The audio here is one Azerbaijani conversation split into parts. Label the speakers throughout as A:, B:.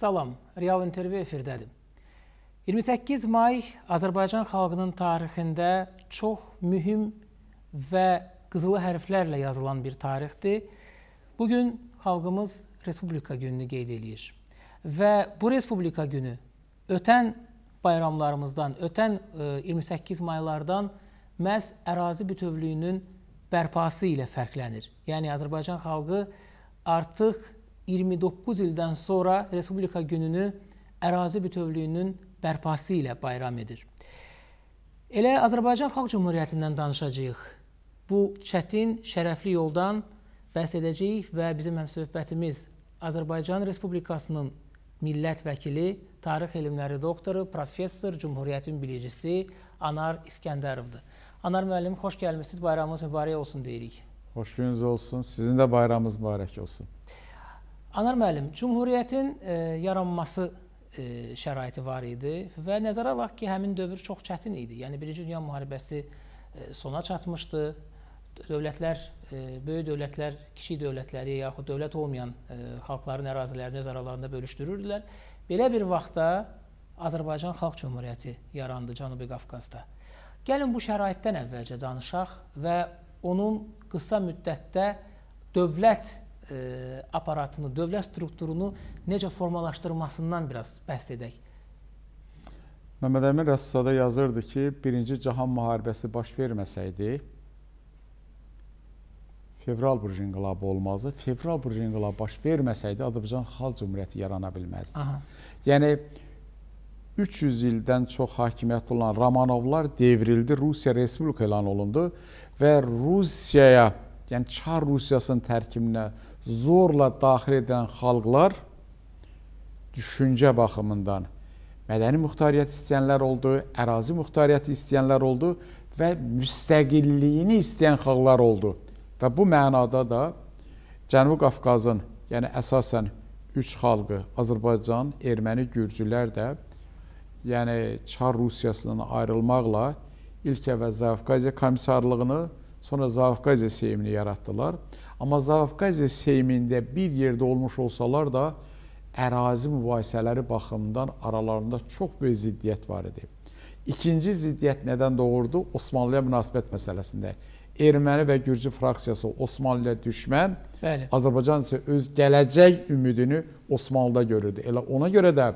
A: Salam, Real İntervyu efirdədir. 28 may Azərbaycan xalqının tarixində çox mühüm və qızılı hərflərlə yazılan bir tarixdir. Bu gün xalqımız Respublika gününü qeyd eləyir. Və bu Respublika günü ötən bayramlarımızdan, ötən 28 e, maylardan məhz ərazi bütövlüyünün bərpası ilə fərqlənir. Yəni Azərbaycan xalqı artıq 29 ildən sonra Respublika gününü ərazi bütövlüyünün bərpası ilə bayram edir. Elə Azərbaycan Xalq Cümhuriyyətindən danışacağıq. Bu çətin, şərəfli yoldan bəhs edəcəyik və bizim həmsöhbətimiz Azərbaycan Respublikasının millət vəkili, tarix elmləri doktoru, professor, Cümhuriyyətin bilicisi Anar İskəndərovdur. Anar müəllim, xoş gəlmisiniz. Bayramınız mübarək olsun deyirik.
B: Xoş gününüz olsun. Sizin də bayramınız mübarək olsun.
A: Anar müəllim, Cümhuriyyətin e, yaranması e, şəraiti var idi və nəzərə alaq ki, həmin dövr çox çətin idi. Yəni, Birinci Dünya Müharibəsi e, sona çatmışdı. Dövlətlər, e, böyük dövlətlər, kiçik dövlətləri yaxud dövlət olmayan e, xalqların ərazilərini öz aralarında bölüşdürürdülər. Belə bir vaxtda Azərbaycan Xalq Cümhuriyyəti yarandı Cənubi Qafqazda. Gəlin bu şəraitdən əvvəlcə danışaq və onun qısa müddətdə dövlət e, aparatını, dövlət strukturunu necə formalaşdırmasından biraz bəhs edək.
B: Məmməd Əmin Rəssada yazırdı ki, birinci Cahan müharibəsi baş verməsəydi, fevral burj inqilabı olmazdı. Fevral burj inqilabı baş verməsəydi, Azərbaycan Xalq Cümhuriyyəti yarana bilməzdi. Aha. Yəni, 300 ildən çox hakimiyyət olan Romanovlar devrildi, Rusiya Respublika elan olundu və Rusiyaya, yəni Çar Rusiyasının tərkibinə zorla daxil edilən xalqlar düşüncə baxımından mədəni muxtariyyət istəyənlər oldu, ərazi muxtariyyəti istəyənlər oldu və müstəqilliyini istəyən xalqlar oldu. Və bu mənada da Cənubi Qafqazın, yəni əsasən üç xalqı, Azərbaycan, Erməni, Gürcülər də yəni Çar Rusiyasından ayrılmaqla ilk əvvəl Zavqaziya komissarlığını, sonra Zavqaziya Seymini yaratdılar. Amma Zafqaziya Seymində bir yerdə olmuş olsalar da, ərazi mübahisələri baxımından aralarında çox böyük ziddiyyət var idi. İkinci ziddiyyət nədən doğurdu? Osmanlıya münasibət məsələsində. Erməni və Gürcü fraksiyası Osmanlıya düşmən, Bəli. Azərbaycan isə öz gələcək ümidini Osmanlıda görürdü. Elə ona görə də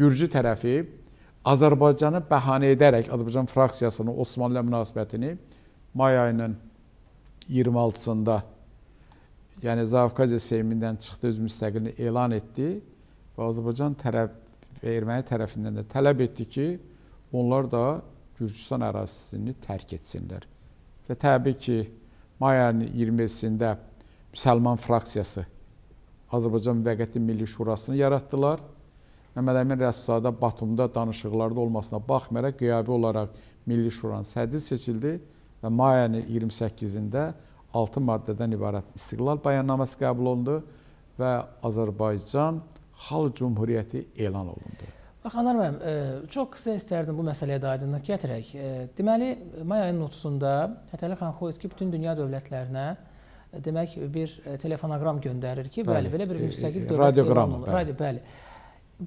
B: Gürcü tərəfi Azərbaycanı bəhanə edərək Azərbaycan fraksiyasının Osmanlıya münasibətini may ayının 26-sında yəni Zafqaziya Seymindən çıxdı, öz müstəqilini elan etdi və Azərbaycan tərəf və Erməni tərəfindən də tələb etdi ki, onlar da Gürcüstan ərazisini tərk etsinlər. Və təbii ki, may ayının 20-sində müsəlman fraksiyası Azərbaycan Müvəqqəti Milli Şurasını yaratdılar. Məmməd Əmin Rəssadə Batumda danışıqlarda olmasına baxmayaraq qiyabi olaraq Milli Şuranın sədri seçildi və may ayının 28-də 6 maddədən ibarət İstiqlal bəyannaməsi qəbul olundu və Azərbaycan Xalq Cümhuriyyəti elan olundu.
A: Bax, Anar müəllim, e, çox qısa istərdim bu məsələyə də aydınlıq gətirək. E, deməli, may ayının 30-da Fətəli xan Xoyski bütün dünya dövlətlərinə e, demək bir e, telefonoqram göndərir ki, bəli, bəli belə bir e, e, müstəqil dövlət radioqram, bəli. Radio, bəli.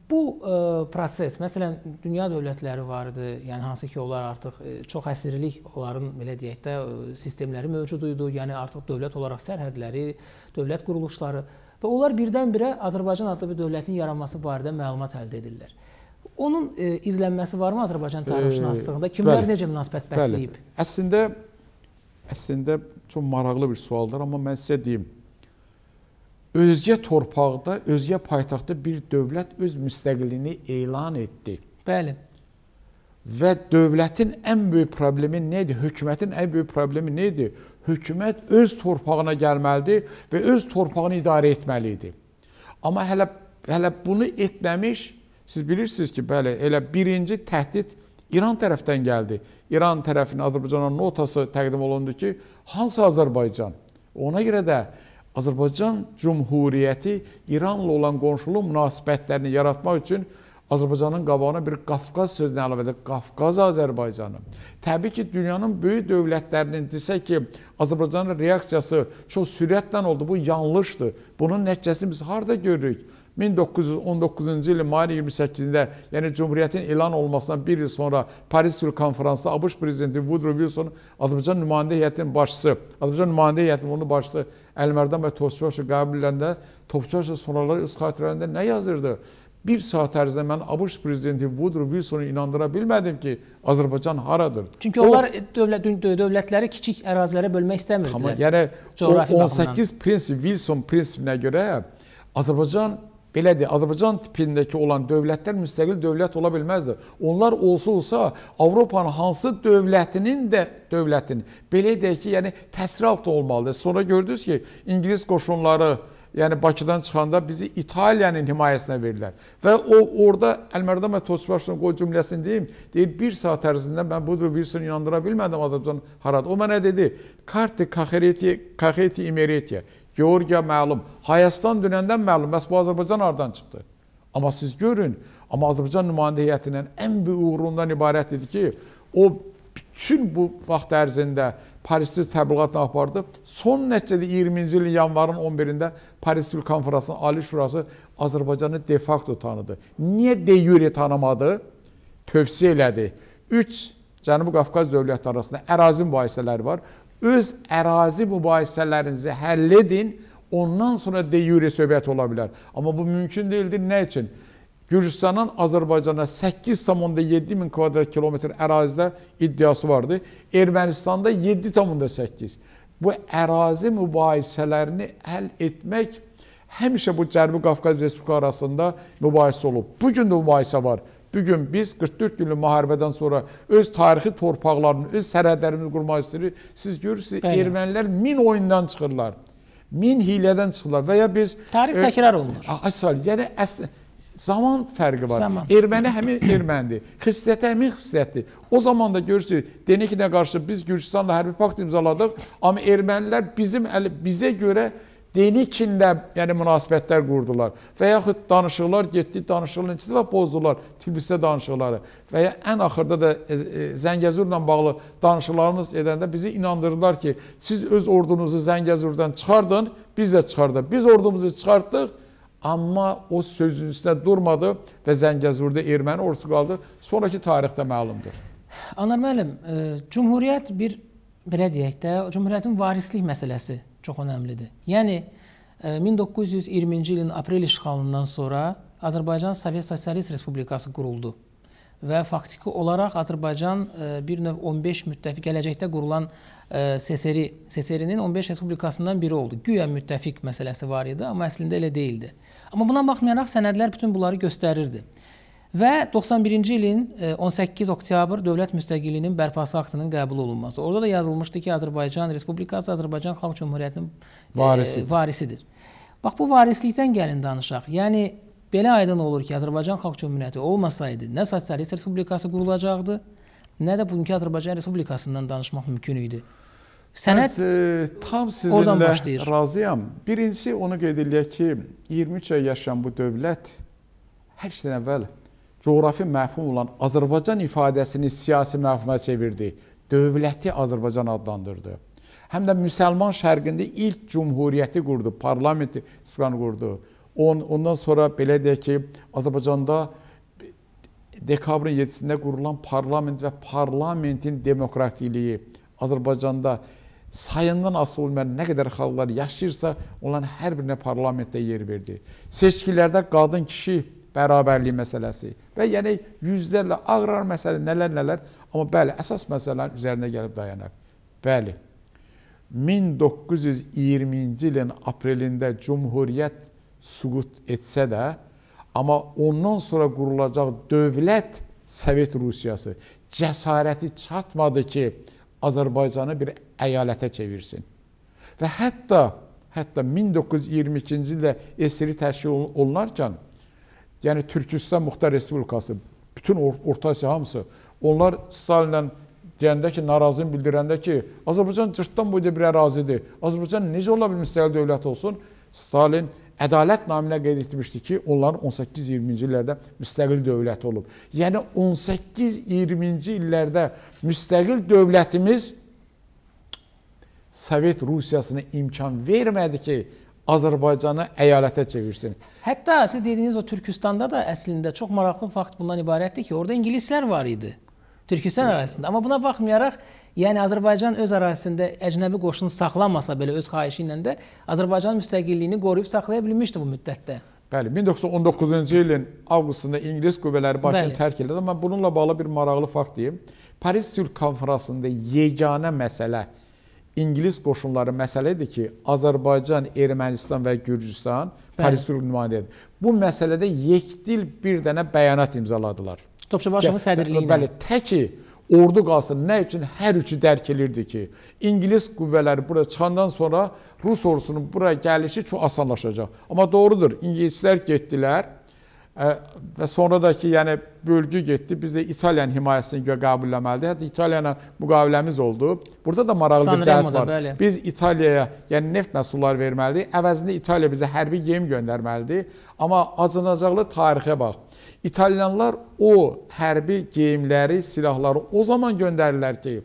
A: Bu ə, e, proses, məsələn, dünya dövlətləri var idi, yəni hansı ki, onlar artıq ə, e, çox əsirlik onların belə deyək də ə, e, sistemləri mövcud idi, yəni artıq dövlət olaraq sərhədləri, dövlət quruluşları və onlar birdən-birə Azərbaycan adlı bir dövlətin yaranması barədə məlumat əldə edirlər. Onun ə, izlənməsi varmı Azərbaycan tarixşünaslığında? Kimlər bəli, necə münasibət bəsləyib?
B: Bəli. Əslində əslində çox maraqlı bir sualdır, amma mən sizə deyim, özgə torpaqda, özgə paytaxtda bir dövlət öz müstəqilliyini elan etdi. Bəli. Və dövlətin ən böyük problemi nə idi? Hökumətin ən böyük problemi nə idi? Hökumət öz torpağına gəlməlidir və öz torpağını idarə etməli idi. Amma hələ hələ bunu etməmiş, siz bilirsiniz ki, bəli, elə birinci təhdid İran tərəfdən gəldi. İran tərəfinin Azərbaycana notası təqdim olundu ki, hansı Azərbaycan? Ona görə də Azərbaycan Cumhuriyyəti İranla olan qonşuluq münasibətlərini yaratmaq üçün Azərbaycanın qabağına bir Qafqaz sözünü əlavə edir. Qafqaz Azərbaycanı. Təbii ki, dünyanın böyük dövlətlərinin desək ki, Azərbaycanın reaksiyası çox sürətlə oldu. Bu yanlışdır. Bunun nəticəsini biz harda görürük? 1919-cu ilin mayın 28-də, yəni Cumhuriyyətin elan olmasından bir il sonra Paris Sülh Konferansında ABŞ Prezidenti Woodrow Wilson Azərbaycan nümayəndə heyətinin başçısı, Azərbaycan nümayəndə heyətinin onun başçısı Elmerdan və Tosyoşu qəbulləndə, Topçaşa sonraları isxatirəndə nə yazırdı? bir saat ərzində mən ABŞ prezidenti Woodrow Wilsonu inandıra bilmədim ki, Azərbaycan haradır. Çünki onlar o,
A: dövlət dövlətləri kiçik
B: ərazilərə bölmək istəmirdilər. Tamam, yəni o 18 baxımdan. prinsip Wilson prinsipinə görə Azərbaycan belədir, Azərbaycan tipindəki olan dövlətlər müstəqil dövlət ola bilməzdi. Onlar olsa-olsa Avropanın hansı dövlətinin də dövlətin belə deyək ki, yəni təsirat olmalıdır. Sonra gördünüz ki, İngilis qoşunları yəni Bakıdan çıxanda bizi İtaliyanın himayəsinə verirlər. Və o orada Əlmərdan və Toçbaşın qoy cümləsini deyim, deyir, bir saat ərzində mən Woodrow Wilsonu inandıra bilmədim Azərbaycan harada. O mənə dedi, karti kaxereti, kaxeti imeretiya. Georgiya məlum, Hayastan dünəndən məlum, bəs bu Azərbaycan hardan çıxdı? Amma siz görün, amma Azərbaycan nümayəndə heyətinin ən böyük uğurundan ibarət idi ki, o bütün bu vaxt ərzində Parisli təbliğatını apardı. Son nəticədə 20-ci ilin yanvarın 11-də Paris Sülh Konferansının Ali Şurası Azərbaycanı de facto tanıdı. Niyə de jure tanımadı? Tövsiyə elədi. 3 Cənubi Qafqaz dövlətləri arasında ərazi mübahisələri var öz ərazi mübahisələrinizi həll edin, ondan sonra de yure söhbət ola bilər. Amma bu mümkün deyildir. Nə üçün? Gürcistandan Azərbaycana 8,7 min kvadrat kilometr ərazidə iddiası vardı. Ermənistanda 7,8. Bu ərazi mübahisələrini həll etmək həmişə bu Cərbi Qafqaz Respublika arasında mübahisə olub. Bugün də mübahisə var. Bu gün biz 44 günlük müharibədən sonra öz tarixi torpaqlarını, öz sərhədlərimizi qurmaq istəyirik. Siz görürsünüz, Bəli. ermənilər min oyundan çıxırlar. Min hilədən çıxırlar və ya biz tarix e, təkrar olunur. Əsl, yəni əsl zaman fərqi var. Zaman. Erməni həmin ermənidir. Xissiyyəti həmin xissiyyətdir. O zaman da görürsünüz, Denikinə qarşı biz Gürcüstanla hərbi pakt imzaladıq, amma ermənilər bizim bizə görə dini kinlə, yəni münasibətlər qurdular və yaxud danışıqlar getdi, danışıqların ikisi və pozdular Tiflisdə danışıqları və ya ən axırda da e, e, Zəngəzurla bağlı danışıqlarımız edəndə bizi inandırdılar ki, siz öz ordunuzu Zəngəzurdan çıxardın, biz də çıxardıq. Biz ordumuzu çıxartdıq, amma o sözün üstə durmadı və Zəngəzurda erməni ordusu qaldı. Sonrakı tarixdə məlumdur.
A: Anar müəllim, e, Cumhuriyyət bir, belə deyək də, Cumhuriyyətin varislik məsələsi çox önəmlidir. Yəni 1920-ci e, ilin aprel işğalından sonra Azərbaycan Sovet Sosialist Respublikası quruldu və faktiki olaraq Azərbaycan e, bir növ 15 müttəfiq gələcəkdə qurulan e, SSRİ, SSRİ-nin 15 respublikasından biri oldu. Güya müttəfiq məsələsi var idi, amma əslində elə deyildi. Amma buna baxmayaraq sənədlər bütün bunları göstərirdi və 91-ci ilin 18 e, oktyabr Dövlət Müstəqilliyinin bərpası aktının qəbul olunması. Orada da yazılmışdı ki, Azərbaycan Respublikası Azərbaycan Xalq Cümhuriyyətinin varisi. e, varisidir. Bax bu varislikdən gəlin danışaq. Yəni belə aydın olur ki, Azərbaycan Xalq Cümhuriyyəti olmasaydı nə sosialist respublikası qurulacaqdı, nə də bugünkü Azərbaycan Respublikasından danışmaq mümkün idi. Sənəd Bəs, e, tam sizinlə
B: razıyam. Birincisi onu qeyd eləyək ki, 23 ay yaşayan bu dövlət hər şeydən əvvəl coğrafi məfhum olan Azərbaycan ifadəsini siyasi məfhuma çevirdi. Dövləti Azərbaycan adlandırdı. Həm də müsəlman şərqində ilk cümhuriyyəti qurdu, parlamenti iskan qurdu. On, ondan sonra belə deyək ki, Azərbaycanda dekabrın 7-sində qurulan parlament və parlamentin demokratikliyi Azərbaycanda sayından asılı olmayan nə qədər xalqlar yaşayırsa, onların hər birinə parlamentdə yer verdi. Seçkilərdə qadın-kişi bərabərlik məsələsi və yəni yüzlərlə ağrar məsələ nələr-nələr, amma bəli, əsas məsələnin üzərinə gəlib dayanaq. Bəli. 1920-ci ilin aprelində Cumhuriyyət süqut etsə də, amma ondan sonra qurulacaq dövlət Sovet Rusiyası cəsarəti çatmadı ki, Azərbaycanı bir əyalətə çevirsin. Və hətta hətta 1922-ci ildə SSR təşkil olunarkən Yəni Türkistan Muxtar Respublikası, bütün Or Orta Asiya hamısı onlar Stalinlə deyəndə ki, narazını bildirəndə ki, Azərbaycan cırtdan boyda bir ərazidir. Azərbaycan necə ola bilmiş müstəqil dövlət olsun? Stalin ədalət naminə qeyd etmişdi ki, onların 18-20-ci illərdə müstəqil dövləti olub. Yəni 18-20-ci illərdə müstəqil dövlətimiz Sovet Rusiyasına imkan vermədi ki, Azərbaycanı əyalətə çevirsin.
A: Hətta siz dediyiniz o Türkistanda da əslində çox maraqlı fakt bundan ibarətdir ki, orada ingilislər var idi. Türkistan ərazisində. Amma buna baxmayaraq, yəni Azərbaycan öz ərazisində əcnəbi qoşunu saxlamasa belə öz xahişi ilə də
B: Azərbaycan müstəqilliyini qoruyub saxlaya bilmişdi bu müddətdə. Bəli, 1919-cu ilin avqustunda İngilis qüvvələri Bakını tərk elədi, amma bununla bağlı bir maraqlı fakt deyim. Paris Sülh konfransında yeganə məsələ İngilis qoşunları məsələdir ki, Azərbaycan, Ermənistan və Gürcüstan Paris sülh nümayəndədir. Bu məsələdə yekdil bir dənə bəyanat imzaladılar. Topçubaşının sədrliyi ilə. Bəli, təki ordu qalsın nə üçün hər üçü dərk elirdi ki, İngilis qüvvələri bura çıxandan sonra Rus ordusunun bura gəlişi çox asanlaşacaq. Amma doğrudur, ingilislər getdilər E, və sonra da ki, yəni bölgü getdi. Biz də İtaliyanın himayəsini qəbulləməlidir. Hətta İtaliyana müqaviləmiz oldu. Burada da maraqlı San bir cəhət var. Bəli. Biz İtaliyaya, yəni neft məhsulları verməlidir. Əvəzində İtaliya bizə hərbi yem göndərməlidir. Amma acınacaqlı tarixə bax. İtalyanlar o hərbi geyimləri, silahları o zaman göndərirlər ki,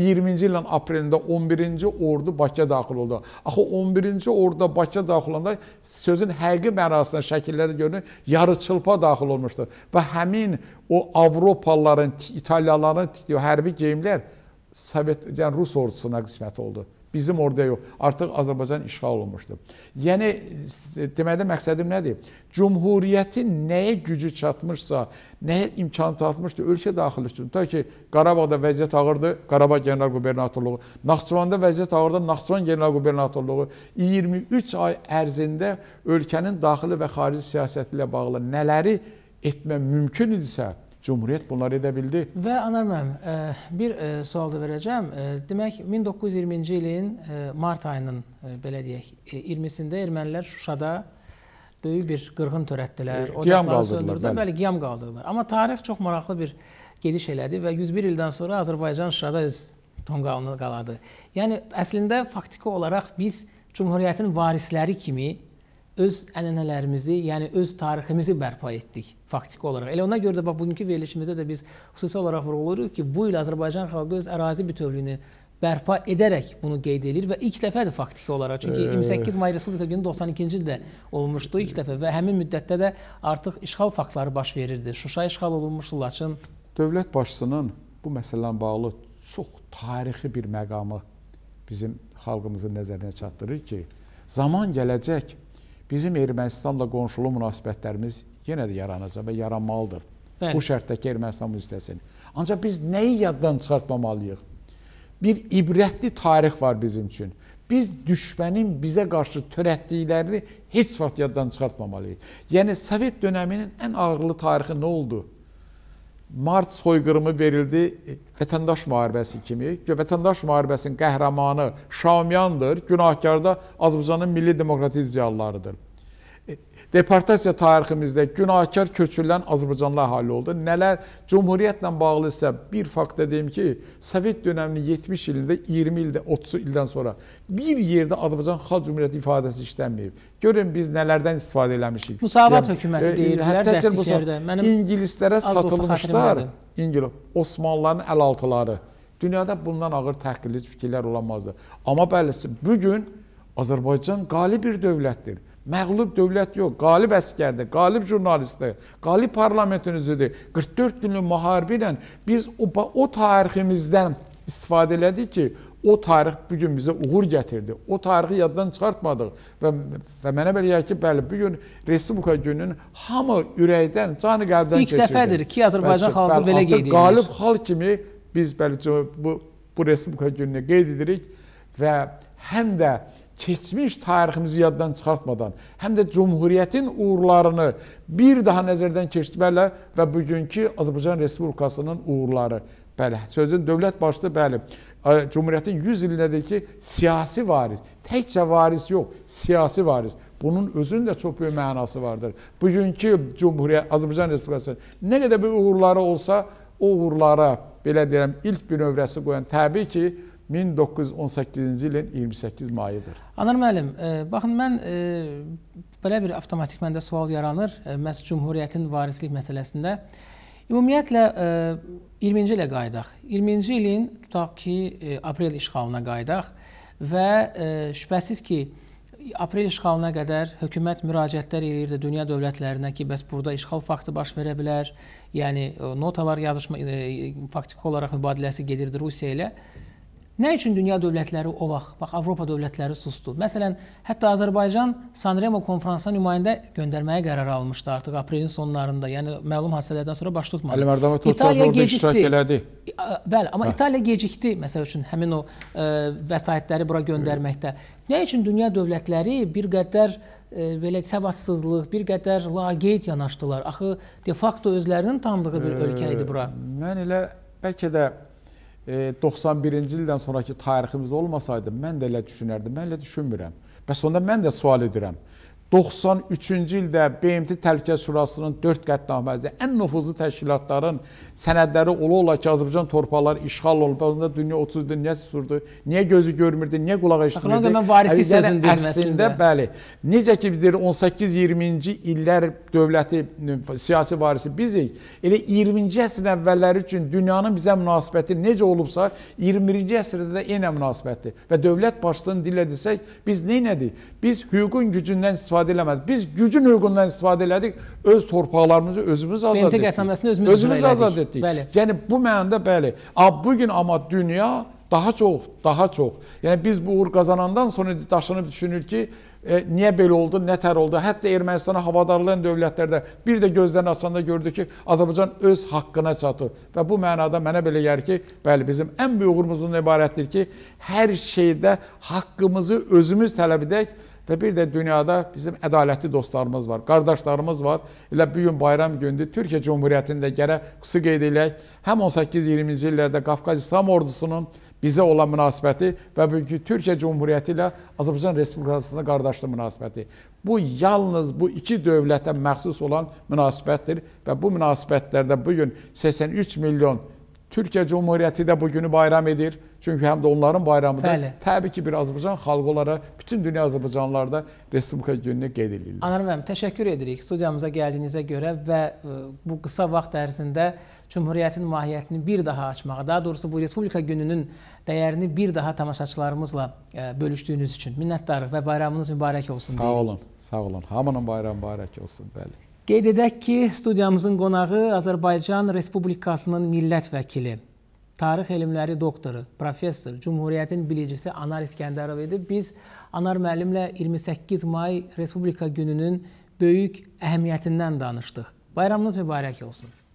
B: 20-ci ilin aprelində 11-ci ordu Bakıya daxil oldu. Axı 11-ci orduda Bakıya daxil olanda sözün həqiqi mənasında şəkilləri görünür, yarıçılpa daxil olmuşdu. Və həmin o Avropalıların, İtalyalıların hərbi geyimlər Sovet, yəni Rus ordusuna qismət oldu. Bizim orada yox. Artıq Azərbaycan işğal olunmuşdu. Yəni deməli məqsədim nədir? Cümhuriyyətin nəyə gücü çatmışsa, nəyə imkan tapmışdı ölkə daxili üçün. Ta ki Qarabağda vəziyyət ağırdı, Qarabağ General Qubernatorluğu, Naxçıvanda vəziyyət ağırdı, Naxçıvan General Qubernatorluğu 23 ay ərzində ölkənin daxili və xarici siyasəti ilə bağlı nələri etmək mümkün idisə, Cümhuriyyət bunları edə bildi.
A: Və Anar müəllim, e, bir e, sual da verəcəm. Demək 1920-ci ilin e, mart ayının belə deyək 20-sində ermənilər Şuşada böyük bir qırğın törətdilər. Ocaqları söndürdülər, bəli, bəli qiyam qaldırdılar. Amma tarix çox maraqlı bir gediş elədi və 101 ildən sonra Azərbaycan Şuşada öz tonqalını qaladı. Yəni əslində faktiki olaraq biz Cümhuriyyətin varisləri kimi öz ənənələrimizi, yəni öz tariximizi bərpa etdik faktiki olaraq. Elə ona görə də bax bugünkü verilişimizdə də biz xüsusi olaraq vurğuluruq ki, bu il Azərbaycan xalqı öz ərazi bütövlüyünü bərpa edərək bunu qeyd edir və ilk dəfədir faktiki olaraq. Çünki 28 may Respublika günü 92-ci ildə olmuşdu ilk dəfə və həmin müddətdə də artıq işğal faktları baş
B: verirdi. Şuşa işğal olunmuşdu, Laçın. Dövlət başçısının bu məsələ ilə bağlı çox tarixi bir məqamı bizim xalqımızın nəzərinə çatdırır ki, zaman gələcək bizim Ermənistanla qonşulu münasibətlərimiz yenə də yaranacaq və yaranmalıdır. Bəli. Bu şərtdəki Ermənistan bunu istəsin. Ancaq biz nəyi yaddan çıxartmamalıyıq? Bir ibrətli tarix var bizim üçün. Biz düşmənin bizə qarşı törətdiklərini heç vaxt yaddan çıxartmamalıyıq. Yəni Sovet dövrünün ən ağırlı tarixi nə oldu? Mart soyqırımı verildi vətəndaş müharibəsi kimi. Vətəndaş müharibəsinin qəhrəmanı Şamyandır, günahkar da Azərbaycanın milli demokratik ziyalılarıdır deportasiya tariximizdə günahkar köçürülən Azərbaycanlı əhali oldu. Nələr Cumhuriyyətlə bağlı isə bir fakt deyim ki, Sovet dönəminin 70 ilində, 20 ildə, 30 ildən sonra bir yerdə Azərbaycan Xalq Cümhuriyyəti ifadəsi işlənməyib. Görün biz nələrdən istifadə eləmişik. Müsavat yəni, hökuməti e, e deyirdilər dərsliklərdə. Mənim ingilislərə satılmışlar. İngiliz Osmanlıların əlaltıları. Dünyada bundan ağır təhqirli fikirlər olamazdı. Amma bəli, bu gün Azərbaycan qali bir dövlətdir. Məğlub dövlət yox, qalib əskərdir, qalib jurnalistdir, qalib parlamentimizdir. 44 günlük müharibə ilə biz o, o tariximizdən istifadə elədik ki, o tarix bu gün bizə uğur gətirdi. O tarixi yaddan çıxartmadıq və və mənə belə gəlir ki, bəli, bu gün Respublika gününün hamı ürəkdən, canı qəlbdən keçirir. İlk keçirdi. dəfədir ki, Azərbaycan xalqı belə qeyd edir. Qalib xalq kimi biz bəli bu bu Respublika gününü qeyd edirik və həm də keçmiş tariximizi yaddan çıxartmadan, həm də Cumhuriyyətin uğurlarını bir daha nəzərdən keçirməklə və bugünkü Azərbaycan Respublikasının uğurları, bəli, sözün dövlət başlı, bəli, Cumhuriyyətin 100 ilindədir ki, siyasi varis, təkcə varis yox, siyasi varis. Bunun özünün də çox böyük mənası vardır. Bugünkü Cumhuriyyət, Azərbaycan Respublikasının nə qədər bir uğurları olsa, o uğurlara, belə deyirəm, ilk bir növrəsi qoyan, təbii ki, 1918-ci ilin 28 mayıdır.
A: Anar müəllim, e, baxın mən e, belə bir avtomatik məndə sual yaranır e, məhz cümhuriyyətin varislik məsələsində. Ümumiyyətlə 20-ci e, ilə qayıdaq. 20-ci ilin tutaq ki, e, aprel işğalına qayıdaq və e, şübhəsiz ki, aprel işğalına qədər hökumət müraciətlər eləyirdi dünya dövlətlərinə ki, bəs burada işğal faktı baş verə bilər. Yəni notalar yazışma e, faktiki olaraq mübadiləsi gedirdi Rusiya ilə. Nə üçün dünya dövlətləri o vaxt, bax Avropa dövlətləri susdu? Məsələn, hətta Azərbaycan Sanremo konfransına nümayəndə göndərməyə qərar almışdı artıq aprelin sonlarında, yəni məlum hadisələrdən sonra baş tutmadı. Əli
B: Mərdəmov İtaliya gecikdi. Elədi.
A: Bəli, amma Hə. İtaliya gecikdi məsəl üçün həmin o ə, e, vəsaitləri bura göndərməkdə. Nə üçün dünya dövlətləri bir qədər ə, e, belə səvadsızlıq, bir qədər laqeyd yanaşdılar? Axı de facto özlərinin tanıdığı bir ölkə idi bura.
B: Mən elə bəlkə də 91-ci e, ildən sonrakı tariximiz olmasaydı, mən də elə düşünərdim, mən elə düşünmürəm. Bəs onda mən də sual edirəm. 93-cü ildə BMT Təhlükəsizlik Şurasının 4 qətnaməsində ən nüfuzlu təşkilatların sənədləri ola-ola ki, Azərbaycan torpaqları işğal olub, onda dünya 30 dünya surdu. Niyə gözü görmürdü, niyə qulağı eşitmirdi? Baxın, mən varisi yəni, sözündür əslində. Əslində, bəli. Necə ki, biz 18-20-ci illər dövləti, siyasi varisi bizik, elə 20-ci əsrin əvvəlləri üçün dünyanın bizə münasibəti necə olubsa, 21-ci əsrdə də yenə münasibətdir. Və dövlət başçısının dilə desək, biz neynədik? Biz hüququn gücündən istifadə istifadə eləmədik. Biz gücün hüququndan istifadə elədik. Öz torpaqlarımızı özümüz azad BMT etdik. BMT qətnaməsini özümüz, özümüz azad etdik. Bəli. Yəni bu mənada bəli. Ab bu gün amma dünya daha çox, daha çox. Yəni biz bu uğur qazanandan sonra daşınıb düşünür ki, e, niyə belə oldu, nə tər oldu? Hətta Ermənistana havadarlayan dövlətlərdə bir də gözlərini açanda gördü ki, Azərbaycan öz haqqına çatır. Və bu mənada mənə belə gəlir ki, bəli, bizim ən böyük uğurumuzun ibarətdir ki, hər şeydə haqqımızı özümüz tələb edək Və bir də dünyada bizim ədalətli dostlarımız var, qardaşlarımız var. Elə bu gün bayram gündür. Türkiyə Cumhuriyyətində gərək qısı qeyd eləyək. Həm 18-20-ci illərdə Qafqaz İslam ordusunun bizə olan münasibəti və bugünkü Türkiyə Cumhuriyyəti ilə Azərbaycan Respublikasında qardaşlıq münasibəti. Bu yalnız bu iki dövlətə məxsus olan münasibətdir və bu münasibətlərdə bu gün 83 milyon Türkiyə Cümhuriyyəti də bu günü bayram edir. Çünki həm də onların bayramıdır. Bəli. Təbii ki, bir Azərbaycan xalqı olaraq bütün dünya Azərbaycanlıları da Respublika gününü qeyd edirlər.
A: Anar müəllim, təşəkkür edirik studiyamıza gəldiyinizə görə və e, bu qısa vaxt ərzində Cümhuriyyətin mahiyyətini bir daha açmağa, daha doğrusu bu Respublika gününün dəyərini bir daha tamaşaçılarımızla e, bölüşdüyünüz üçün minnətdarıq və bayramınız mübarək
B: olsun deyirik. Sağ olun, sağ olun. Hamının bayramı mübarək olsun, bəli.
A: Qeyd edək ki, studiyamızın qonağı Azərbaycan Respublikasının millət vəkili, tarix elmləri doktoru, professor, Cumhuriyyətin bilicisi Anar İskəndərov idi. Biz Anar müəllimlə 28 may Respublika gününün böyük əhəmiyyətindən danışdıq. Bayramınız mübarək olsun.